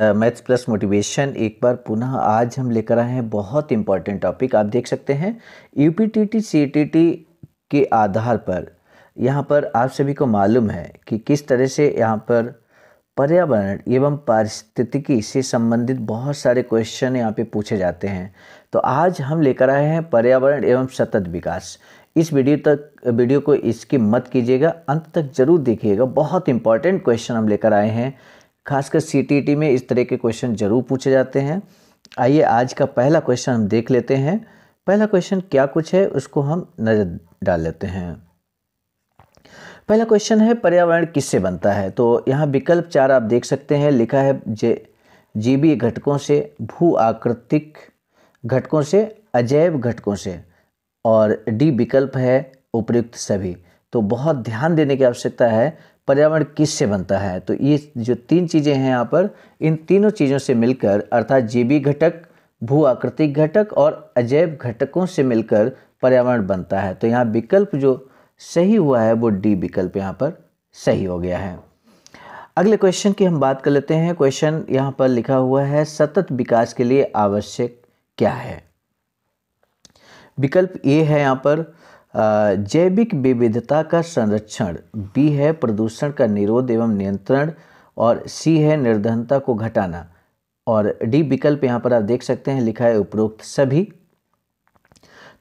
maths plus motivation एक बार पुनः आज हम लेकर आए हैं बहुत इंपॉर्टेंट टॉपिक आप देख सकते हैं U P T T C T T के आधार पर यहाँ पर आप सभी को मालूम है कि किस तरह से यहाँ पर पर्यावरण एवं पारिस्थितिकी से संबंधित बहुत सारे क्वेश्चन यहाँ पे पूछे जाते हैं तो आज हम लेकर आए हैं पर्यावरण एवं सतत विकास इस वीडियो तक वीडियो को इसकी मत कीजिएगा अंत तक जरूर देखिएगा बहुत इंपॉर्टेंट क्वेश्चन हम लेकर आए हैं खासकर सी में इस तरह के क्वेश्चन जरूर पूछे जाते हैं आइए आज का पहला क्वेश्चन हम देख लेते हैं पहला क्वेश्चन क्या कुछ है उसको हम नज़र डाल लेते हैं पहला क्वेश्चन है पर्यावरण किससे बनता है तो यहाँ विकल्प चार आप देख सकते हैं लिखा है जे जीवी घटकों से भू आकृतिक घटकों से अजैव घटकों से और डी विकल्प है उपयुक्त सभी तो बहुत ध्यान देने की आवश्यकता है पर्यावरण किससे बनता है तो ये जो तीन चीज़ें हैं यहाँ पर इन तीनों चीज़ों से मिलकर अर्थात जीवी घटक भू आकृतिक घटक और अजैव घटकों से मिलकर पर्यावरण बनता है तो यहाँ विकल्प जो सही हुआ है वो डी विकल्प यहाँ पर सही हो गया है अगले क्वेश्चन की हम बात कर लेते हैं क्वेश्चन यहाँ पर लिखा हुआ है सतत विकास के लिए आवश्यक क्या है विकल्प ए है यहाँ पर जैविक विविधता का संरक्षण बी है प्रदूषण का निरोध एवं नियंत्रण और सी है निर्धनता को घटाना और डी विकल्प यहाँ पर आप देख सकते हैं लिखा है उपरोक्त सभी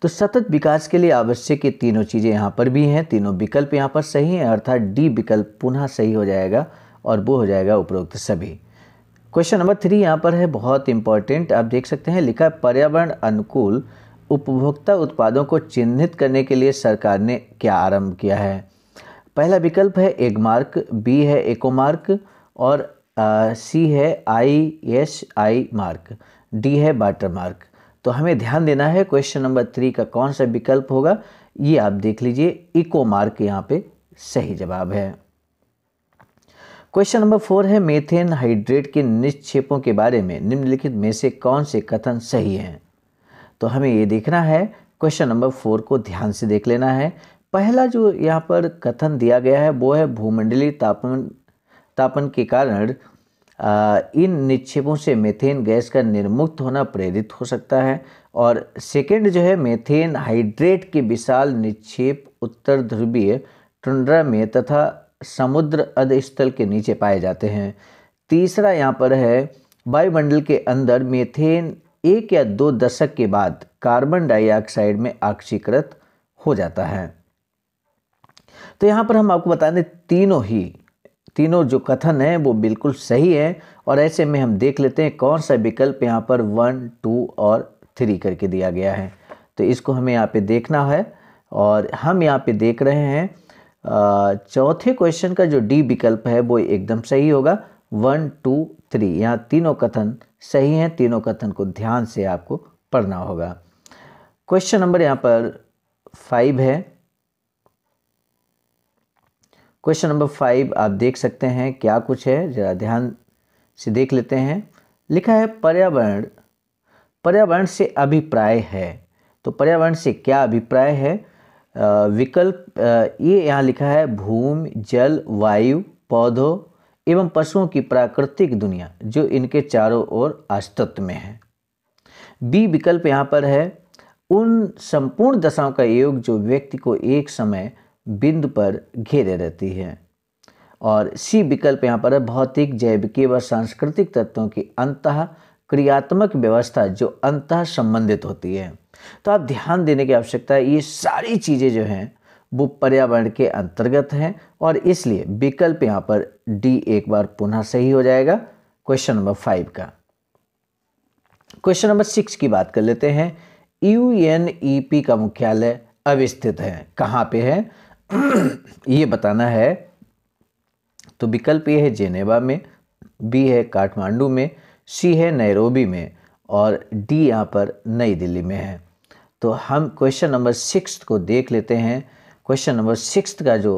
तो सतत विकास के लिए आवश्यक ये तीनों चीज़ें यहाँ पर भी हैं तीनों विकल्प यहाँ पर सही हैं अर्थात डी विकल्प पुनः सही हो जाएगा और वो हो जाएगा उपरोक्त सभी क्वेश्चन नंबर थ्री यहाँ पर है बहुत इंपॉर्टेंट आप देख सकते हैं लिखा है पर्यावरण अनुकूल उपभोक्ता उत्पादों को चिन्हित करने के लिए सरकार ने क्या आरंभ किया है पहला विकल्प है एगमार्क बी है एकोमार्क और आ, सी है I S I mark D है बाटर मार्क तो हमें ध्यान देना है क्वेश्चन नंबर थ्री का कौन सा विकल्प होगा ये आप देख लीजिए इको मार्क यहाँ पे सही जवाब है क्वेश्चन नंबर फोर है मेथेन हाइड्रेट के निक्षेपों के बारे में निम्नलिखित में से कौन से कथन सही हैं तो हमें ये देखना है क्वेश्चन नंबर फोर को ध्यान से देख लेना है पहला जो यहाँ पर कथन दिया गया है वो है भूमंडलीय तापमान तापन के कारण इन निक्षेपों से मेथेन गैस का निर्मुक्त होना प्रेरित हो सकता है और सेकेंड जो है मेथेन हाइड्रेट के विशाल निक्षेप उत्तर ध्रुवीय टुंड्रा में तथा समुद्र अधस्थल के नीचे पाए जाते हैं तीसरा यहाँ पर है वायुमंडल के अंदर मेथेन एक या दो दशक के बाद कार्बन डाइऑक्साइड में आक्षीकृत हो जाता है तो यहाँ पर हम आपको बता दें तीनों ही तीनों जो कथन है वो बिल्कुल सही है और ऐसे में हम देख लेते हैं कौन सा विकल्प यहाँ पर वन टू और थ्री करके दिया गया है तो इसको हमें यहाँ पे देखना है और हम यहाँ पे देख रहे हैं चौथे क्वेश्चन का जो डी विकल्प है वो एकदम सही होगा वन टू थ्री यहाँ तीनों कथन सही हैं तीनों कथन को ध्यान से आपको पढ़ना होगा क्वेश्चन नंबर यहाँ पर फाइव है क्वेश्चन नंबर फाइव आप देख सकते हैं क्या कुछ है जरा ध्यान से देख लेते हैं लिखा है पर्यावरण पर्यावरण से अभिप्राय है तो पर्यावरण से क्या अभिप्राय है विकल्प ये यहाँ लिखा है भूमि जल वायु पौधों एवं पशुओं की प्राकृतिक दुनिया जो इनके चारों ओर अस्तित्व में है बी विकल्प यहाँ पर है उन संपूर्ण दशाओं का योग जो व्यक्ति को एक समय बिंदु पर घेरे रहती है और सी विकल्प यहाँ पर है भौतिक जैविक व सांस्कृतिक तत्वों की अंत क्रियात्मक व्यवस्था जो अंत संबंधित होती है तो आप ध्यान देने की आवश्यकता है ये सारी चीज़ें जो हैं वो पर्यावरण के अंतर्गत हैं और इसलिए विकल्प यहाँ पर डी एक बार पुनः सही हो जाएगा क्वेश्चन नंबर फाइव का क्वेश्चन नंबर सिक्स की बात कर लेते हैं यू एन ई पी का मुख्यालय अवस्थित है कहाँ पे है ये बताना है तो विकल्प ये है जेनेवा में बी है काठमांडू में सी है नैरोबी में और डी यहाँ पर नई दिल्ली में है तो हम क्वेश्चन नंबर सिक्स को देख लेते हैं क्वेश्चन नंबर सिक्स का जो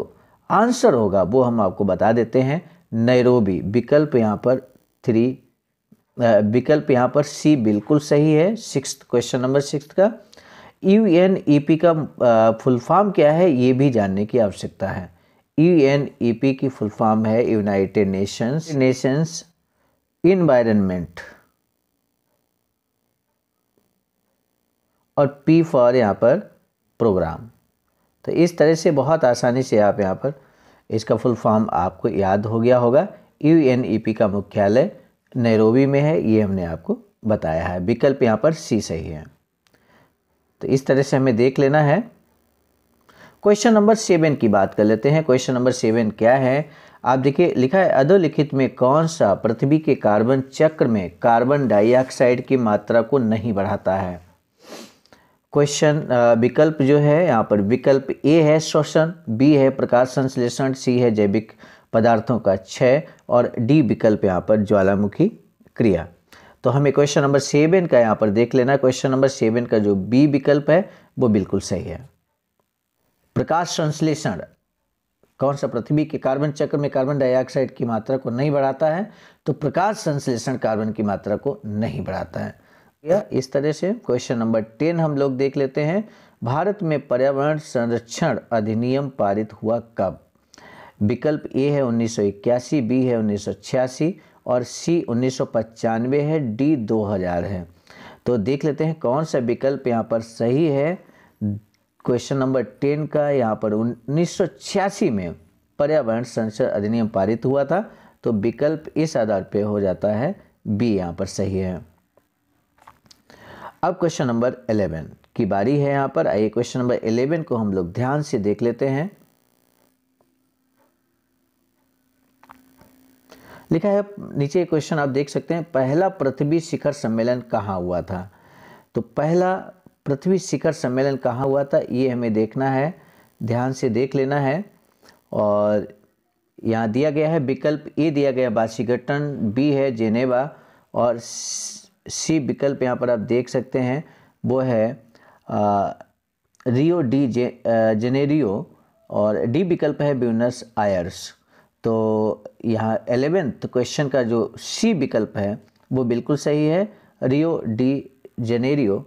आंसर होगा वो हम आपको बता देते हैं नैरोबी विकल्प यहाँ पर थ्री विकल्प यहाँ पर सी बिल्कुल सही है सिक्स क्वेश्चन नंबर सिक्स का यू एन ई पी का फुल फॉर्म क्या है ये भी जानने की आवश्यकता है यू एन ई पी की फुल फॉर्म है यूनाइटेड नेशंस नेशंस इन्वायरमेंट और पी फॉर यहाँ पर प्रोग्राम तो इस तरह से बहुत आसानी से आप यहाँ पर इसका फुल फॉर्म आपको याद हो गया होगा यू एन ई पी का मुख्यालय नैरोबी में है ये हमने आपको बताया है विकल्प यहाँ पर सी सही है तो इस तरह से हमें देख लेना है क्वेश्चन नंबर सेवन की बात कर लेते हैं क्वेश्चन नंबर सेवन क्या है आप देखिए लिखा है अधोलिखित में कौन सा पृथ्वी के कार्बन चक्र में कार्बन डाइऑक्साइड की मात्रा को नहीं बढ़ाता है क्वेश्चन विकल्प जो है यहाँ पर विकल्प ए है श्वसन बी है प्रकाश संश्लेषण सी है जैविक पदार्थों का छ और डी विकल्प यहाँ पर ज्वालामुखी क्रिया तो हमें क्वेश्चन नंबर सेवन का यहाँ पर देख लेना क्वेश्चन नंबर सेवन का जो बी विकल्प है वो बिल्कुल सही है प्रकाश संश्लेषण कौन सा पृथ्वी के कार्बन चक्र में कार्बन डाइऑक्साइड की मात्रा को नहीं बढ़ाता है तो प्रकाश संश्लेषण कार्बन की मात्रा को नहीं बढ़ाता है गया इस तरह से क्वेश्चन नंबर टेन हम लोग देख लेते हैं भारत में पर्यावरण संरक्षण अधिनियम पारित हुआ कब विकल्प ए है 1981 बी है 1986 और सी उन्नीस है डी 2000 है तो देख लेते हैं कौन सा विकल्प यहाँ पर सही है क्वेश्चन नंबर टेन का यहाँ पर उन्नीस में पर्यावरण संरक्षण अधिनियम पारित हुआ था तो विकल्प इस आधार पर हो जाता है बी यहाँ पर सही है अब क्वेश्चन नंबर एलेवन की बारी है यहाँ पर आइए क्वेश्चन नंबर इलेवन को हम लोग ध्यान से देख लेते हैं लिखा है नीचे क्वेश्चन आप देख सकते हैं पहला पृथ्वी शिखर सम्मेलन कहां हुआ था तो पहला पृथ्वी शिखर सम्मेलन कहां हुआ था ये हमें देखना है ध्यान से देख लेना है और यहाँ दिया गया है विकल्प ए दिया गया वाशिंगटन बी है जेनेवा और सी विकल्प यहाँ पर आप देख सकते हैं वो है आ, रियो डी जे जेनेरियो और डी विकल्प है ब्यूनस आयर्स तो यहाँ एलेवेंथ क्वेश्चन का जो सी विकल्प है वो बिल्कुल सही है रियो डी जेनेरियो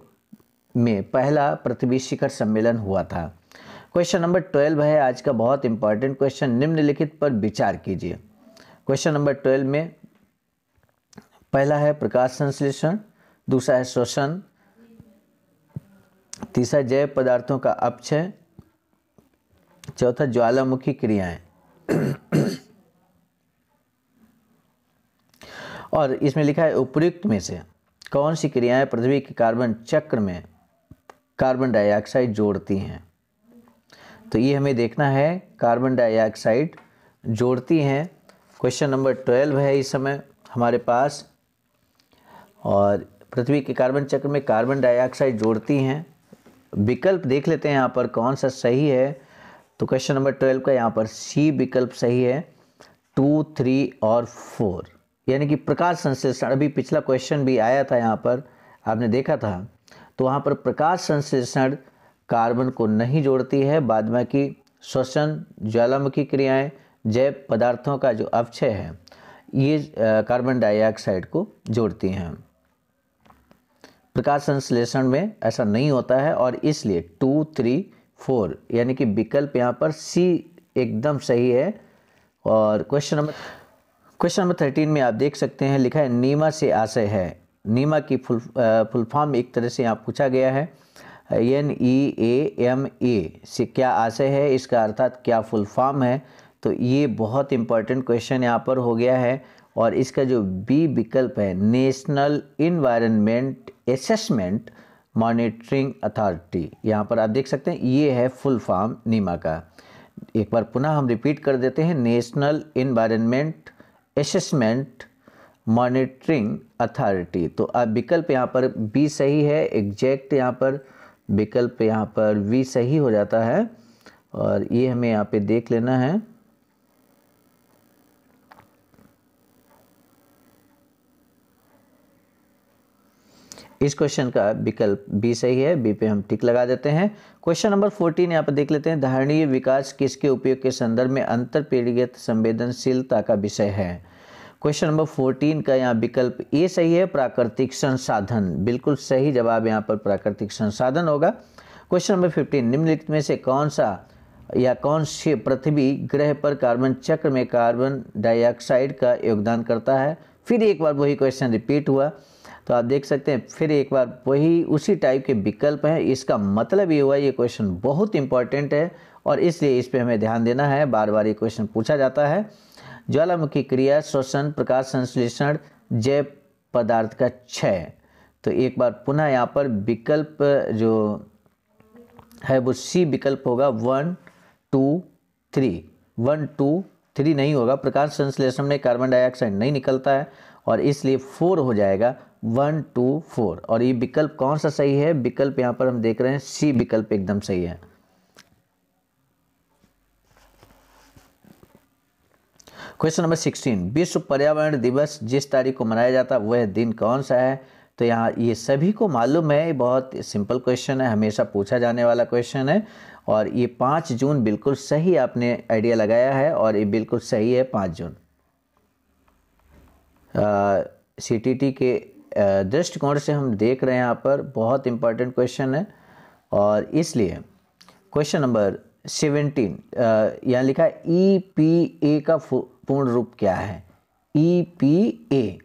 में पहला पृथ्वी शिखर सम्मेलन हुआ था क्वेश्चन नंबर ट्वेल्व है आज का बहुत इंपॉर्टेंट क्वेश्चन निम्नलिखित पर विचार कीजिए क्वेश्चन नंबर ट्वेल्व में पहला है प्रकाश संश्लेषण दूसरा है श्वसन तीसरा जैव पदार्थों का अपक्षय चौथा ज्वालामुखी क्रियाएं और इसमें लिखा है उपयुक्त में से कौन सी क्रियाएं पृथ्वी के कार्बन चक्र में कार्बन डाइऑक्साइड जोड़ती हैं तो ये हमें देखना है कार्बन डाइऑक्साइड जोड़ती हैं क्वेश्चन नंबर ट्वेल्व है इस समय हमारे पास और पृथ्वी के कार्बन चक्र में कार्बन डाइऑक्साइड जोड़ती हैं विकल्प देख लेते हैं यहाँ पर कौन सा सही है तो क्वेश्चन नंबर ट्वेल्व का यहाँ पर सी विकल्प सही है टू थ्री और फोर यानी कि प्रकाश संश्लेषण अभी पिछला क्वेश्चन भी आया था यहाँ पर आपने देखा था तो वहाँ पर प्रकाश संश्लेषण कार्बन को नहीं जोड़ती है बाद में कि श्वसन ज्वालामुखी क्रियाएं जैव पदार्थों का जो अवक्षय है ये कार्बन डाइऑक्साइड को जोड़ती हैं प्रकाश संश्लेषण में ऐसा नहीं होता है और इसलिए टू थ्री फोर यानी कि विकल्प यहाँ पर सी एकदम सही है और question number question number thirteen में आप देख सकते हैं लिखा है नीमा से आशय है नीमा की फुल फुल फॉर्म एक तरह से यहाँ पूछा गया है N E A M A से क्या आशय है इसका अर्थात क्या फुल फॉर्म है तो ये बहुत इंपॉर्टेंट क्वेश्चन यहाँ पर हो गया है और इसका जो बी विकल्प है National Environment Assessment Monitoring Authority यहाँ पर आप देख सकते हैं ये है फुल फॉर्म नीमा का एक बार पुनः हम रिपीट कर देते हैं National Environment Assessment Monitoring Authority तो अब विकल्प यहाँ पर बी सही है एग्जैक्ट यहाँ पर विकल्प यहाँ पर वी सही हो जाता है और ये हमें यहाँ पे देख लेना है इस क्वेश्चन का विकल्प बी सही है बी पे हम टिक लगा देते हैं क्वेश्चन नंबर फोर्टीन यहाँ पर देख लेते हैं धारणीय विकास किसके उपयोग के संदर्भ में अंतर पीढ़ीगत संवेदनशीलता का विषय है क्वेश्चन नंबर फोर्टीन का यहाँ विकल्प ए सही है प्राकृतिक संसाधन बिल्कुल सही जवाब यहाँ पर प्राकृतिक संसाधन होगा क्वेश्चन नंबर फिफ्टीन निम्नलिखित में से कौन सा या कौन से पृथ्वी ग्रह पर कार्बन चक्र में कार्बन डाइऑक्साइड का योगदान करता है फिर एक बार वही क्वेश्चन रिपीट हुआ तो आप देख सकते हैं फिर एक बार वही उसी टाइप के विकल्प हैं इसका मतलब ये हुआ ये क्वेश्चन बहुत इंपॉर्टेंट है और इसलिए इस पर हमें ध्यान देना है बार बार ये क्वेश्चन पूछा जाता है ज्वालामुखी क्रिया श्वसन प्रकाश संश्लेषण जैव पदार्थ का क्षय तो एक बार पुनः यहाँ पर विकल्प जो है वो सी विकल्प होगा one two three one two three नहीं होगा प्रकाश संश्लेषण में कार्बन डाइऑक्साइड नहीं निकलता है और इसलिए फोर हो जाएगा वन टू फोर और ये विकल्प कौन सा सही है विकल्प यहाँ पर हम देख रहे हैं सी विकल्प एकदम सही है क्वेश्चन नंबर सिक्सटीन विश्व पर्यावरण दिवस जिस तारीख को मनाया जाता है वह दिन कौन सा है तो यहाँ ये सभी को मालूम है ये बहुत सिंपल क्वेश्चन है हमेशा पूछा जाने वाला क्वेश्चन है और ये पाँच जून बिल्कुल सही आपने आइडिया लगाया है और ये बिल्कुल सही है पाँच जून सी टी टी के दृष्टिकोण से हम देख रहे हैं यहाँ पर बहुत इंपॉर्टेंट क्वेश्चन है और इसलिए क्वेश्चन नंबर सेवेंटीन यहाँ लिखा है ई पी ए का पूर्ण रूप क्या है ई पी ए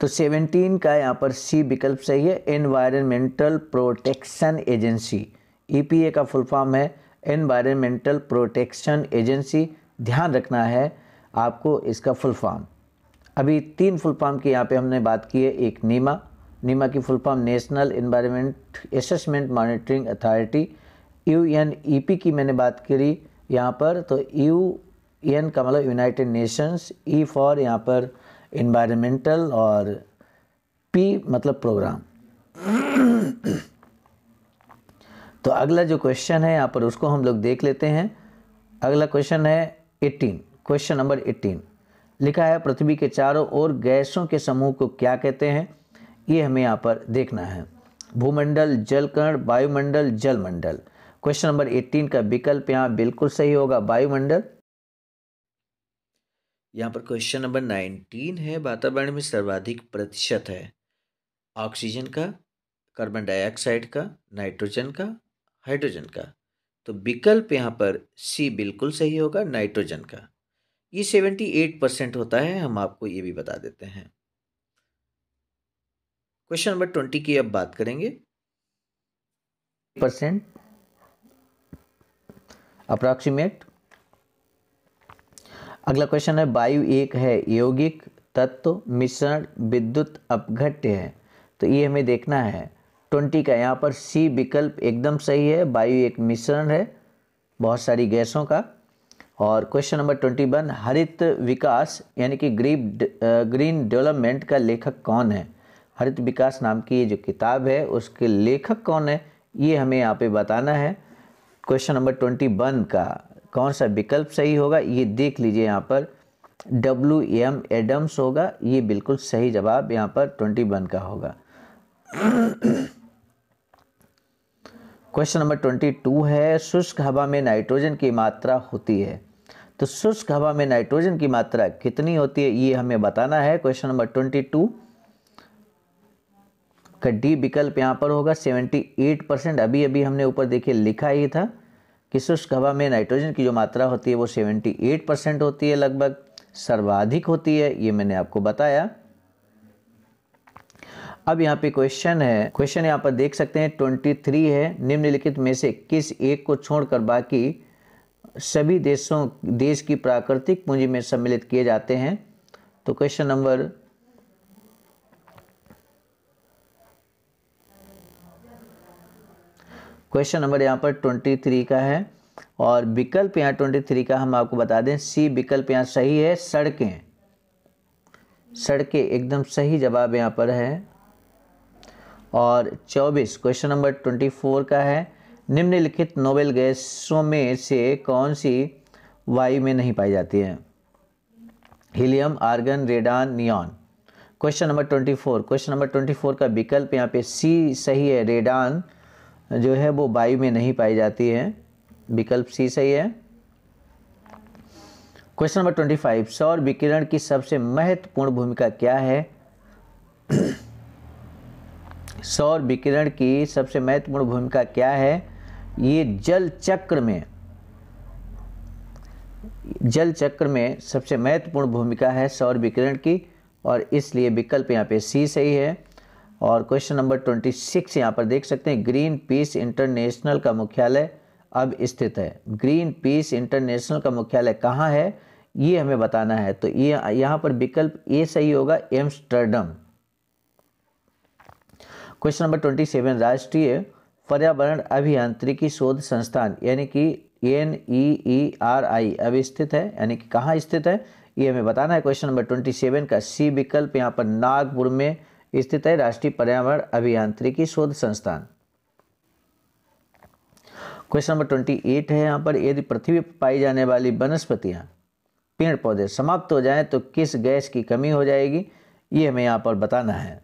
तो सेवेंटीन का यहाँ पर सी विकल्प सही है एनवायरमेंटल प्रोटेक्शन एजेंसी ईपीए का फुल फॉर्म है एनवायरमेंटल प्रोटेक्शन एजेंसी ध्यान रखना है आपको इसका फुल फॉर्म अभी तीन फुल फॉर्म की यहाँ पे हमने बात की है एक नीमा नीमा की full form National Environment Assessment Monitoring Authority U N E P की मैंने बात करी यहाँ पर तो यू एन का मतलब यूनाइटेड नेशंस ई फॉर यहाँ पर इन्वायरमेंटल और पी मतलब प्रोग्राम तो अगला जो क्वेश्चन है यहाँ पर उसको हम लोग देख लेते हैं अगला क्वेश्चन है एट्टीन क्वेश्चन नंबर एट्टीन लिखा है पृथ्वी के चारों ओर गैसों के समूह को क्या कहते हैं ये हमें यहाँ पर देखना है भूमंडल जल कण वायुमंडल जलमंडल क्वेश्चन नंबर 18 का विकल्प यहाँ बिल्कुल सही होगा वायुमंडल यहाँ पर क्वेश्चन नंबर 19 है वातावरण में सर्वाधिक प्रतिशत है ऑक्सीजन का कार्बन डाइऑक्साइड का नाइट्रोजन का हाइड्रोजन का तो विकल्प यहाँ पर सी बिल्कुल सही होगा नाइट्रोजन का ये सेवेंटी एट परसेंट होता है हम आपको ये भी बता देते हैं क्वेश्चन नंबर ट्वेंटी की अब बात करेंगे परसेंट अप्रॉक्सीमेट अगला क्वेश्चन है वायु एक है यौगिक तत्व मिश्रण विद्युत अपघट्य है तो ये हमें देखना है ट्वेंटी का यहाँ पर सी विकल्प एकदम सही है वायु एक मिश्रण है बहुत सारी गैसों का और क्वेश्चन नंबर ट्वेंटी वन हरित विकास यानी कि ग्रीप ग्रीन डेवलपमेंट का लेखक कौन है हरित विकास नाम की ये जो किताब है उसके लेखक कौन है ये हमें यहाँ पे बताना है क्वेश्चन नंबर ट्वेंटी वन का कौन सा विकल्प सही होगा ये देख लीजिए यहाँ पर डब्ल्यू एम एडम्स होगा ये बिल्कुल सही जवाब यहाँ पर ट्वेंटी वन का होगा क्वेश्चन नंबर ट्वेंटी टू है शुष्क हवा में नाइट्रोजन की मात्रा होती है तो शुष्क हवा में नाइट्रोजन की मात्रा कितनी होती है ये हमें बताना है क्वेश्चन नंबर ट्वेंटी टू का डी विकल्प यहाँ पर होगा सेवेंटी एट परसेंट अभी अभी हमने ऊपर देखिए लिखा ही था कि शुष्क हवा में नाइट्रोजन की जो मात्रा होती है वो सेवेंटी एट परसेंट होती है लगभग सर्वाधिक होती है ये मैंने आपको बताया अब यहाँ पे क्वेश्चन है क्वेश्चन यहाँ पर देख सकते हैं ट्वेंटी थ्री है निम्नलिखित में से किस एक को छोड़कर बाकी सभी देशों देश की प्राकृतिक पूंजी में सम्मिलित किए जाते हैं तो क्वेश्चन नंबर क्वेश्चन नंबर यहाँ पर ट्वेंटी थ्री का है और विकल्प यहाँ ट्वेंटी थ्री का हम आपको बता दें सी विकल्प यहाँ सही है सड़कें सड़कें एकदम सही जवाब यहाँ पर है और चौबीस क्वेश्चन नंबर ट्वेंटी फोर का है निम्नलिखित नोबेल गैसों में से कौन सी वायु में नहीं पाई जाती है helium argon radon neon question number twenty four question number twenty four का विकल्प यहाँ पे सी सही है रेडान जो है वो वायु में नहीं पाई जाती है विकल्प सी सही है क्वेश्चन नंबर ट्वेंटी फाइव सौर विकिरण की सबसे महत्वपूर्ण भूमिका क्या है सौर विकिरण की सबसे महत्वपूर्ण भूमिका क्या है ये जल चक्र में जल चक्र में सबसे महत्वपूर्ण भूमिका है सौर विकिरण की और इसलिए विकल्प यहाँ पे सी सही है और क्वेश्चन नंबर ट्वेंटी सिक्स यहाँ पर देख सकते हैं ग्रीन पीस इंटरनेशनल का मुख्यालय अब स्थित है ग्रीन पीस इंटरनेशनल का मुख्यालय कहाँ है ये हमें बताना है तो ये यह, यहाँ पर विकल्प ए सही होगा Amsterdam question number twenty seven राष्ट्रीय पर्यावरण अभियांत्रिकी शोध संस्थान यानी कि एन ई ई आर आई अभी स्थित है यानी कि कहाँ स्थित है ये हमें बताना है क्वेश्चन नंबर ट्वेंटी सेवन का सी विकल्प यहाँ पर नागपुर में स्थित है राष्ट्रीय पर्यावरण अभियांत्रिकी शोध संस्थान क्वेश्चन नंबर ट्वेंटी एट है यहाँ पर यदि पृथ्वी पर पाई जाने वाली वनस्पतियाँ पेड़ पौधे समाप्त हो जाएं तो किस गैस की कमी हो जाएगी ये हमें यहाँ पर बताना है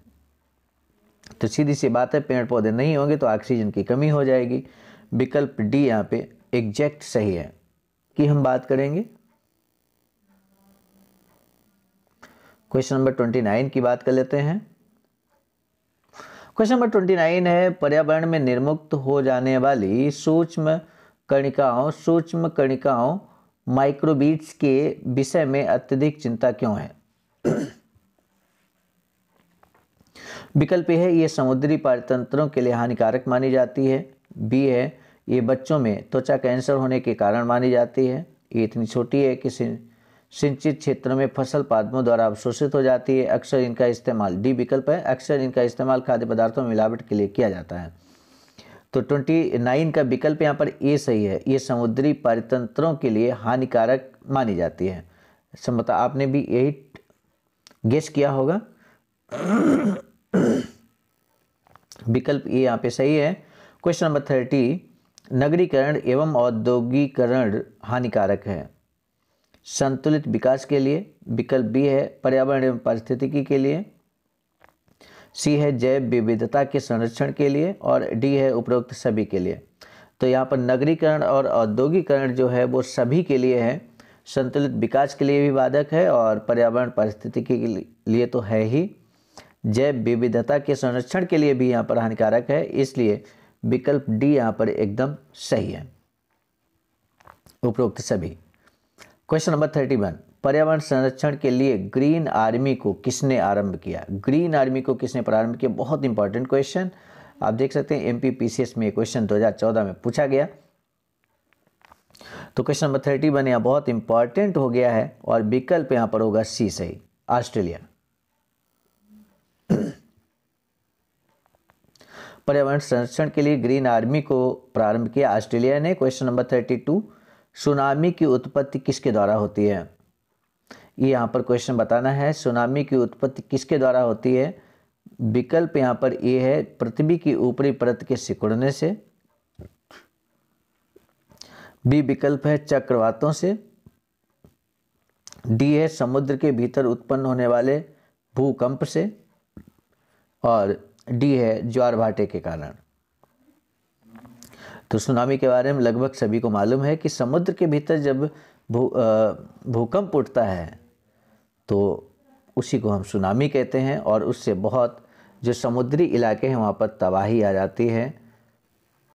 तो सीधी सी बात है पेड़ पौधे नहीं होंगे तो ऑक्सीजन की कमी हो जाएगी विकल्प डी यहाँ पे एग्जैक्ट सही है कि हम बात करेंगे क्वेश्चन नंबर ट्वेंटी नाइन की बात कर लेते हैं क्वेश्चन नंबर ट्वेंटी नाइन है पर्यावरण में निर्मुक्त हो जाने वाली सूक्ष्म कणिकाओं सूक्ष्म कणिकाओं माइक्रोबीट्स के विषय में अत्यधिक चिंता क्यों है विकल्प ए है ये समुद्री पारतंत्रों के लिए हानिकारक मानी जाती है बी है ये बच्चों में त्वचा कैंसर होने के कारण मानी जाती है ये इतनी छोटी है कि सिंचित क्षेत्रों में फसल पादमों द्वारा अवशोषित हो जाती है अक्सर इनका इस्तेमाल डी विकल्प है अक्सर इनका इस्तेमाल खाद्य पदार्थों में मिलावट के लिए किया जाता है तो ट्वेंटी नाइन का विकल्प यहाँ पर ए सही है ये समुद्री पारितंत्रों के लिए हानिकारक मानी जाती है समता आपने भी यही गेस किया होगा विकल्प ए यहाँ पे सही है क्वेश्चन नंबर थर्टी नगरीकरण एवं औद्योगिकरण हानिकारक है संतुलित विकास के लिए विकल्प बी है पर्यावरण एवं पारिस्थितिकी के लिए सी है जैव विविधता के संरक्षण के लिए और डी है उपरोक्त सभी के लिए तो यहाँ पर नगरीकरण और औद्योगिकरण जो है वो सभी के लिए है संतुलित विकास के लिए भी बाधक है और पर्यावरण परिस्थिति के लिए तो है ही जैव विविधता के संरक्षण के लिए भी यहाँ पर हानिकारक है इसलिए विकल्प डी यहाँ पर एकदम सही है उपरोक्त सभी क्वेश्चन नंबर थर्टी वन पर्यावरण संरक्षण के लिए ग्रीन आर्मी को किसने आरंभ किया ग्रीन आर्मी को किसने प्रारंभ किया बहुत इंपॉर्टेंट क्वेश्चन आप देख सकते हैं एमपीपीसीएस में दो क्वेश्चन 2014 में पूछा गया तो क्वेश्चन नंबर थर्टी वन यहाँ बहुत इंपॉर्टेंट हो गया है और विकल्प यहाँ पर होगा सी सही ऑस्ट्रेलिया पर्यावरण संरक्षण के लिए ग्रीन आर्मी को प्रारंभ किया ऑस्ट्रेलिया ने question number thirty two tsunami की उत्पत्ति किसके द्वारा होती है ये यहाँ पर क्वेश्चन बताना है सुनामी की उत्पत्ति किसके द्वारा होती है विकल्प यहाँ पर ए है पृथ्वी की ऊपरी परत के सिकुड़ने से बी विकल्प है चक्रवातों से डी है समुद्र के भीतर उत्पन्न होने वाले भूकंप से और डी है ज्वार भाटे के कारण तो सुनामी के बारे में लगभग सभी को मालूम है कि समुद्र के भीतर जब भूकंप भूकंप उठता है तो उसी को हम सुनामी कहते हैं और उससे बहुत जो समुद्री इलाके हैं वहाँ पर तबाही आ जाती है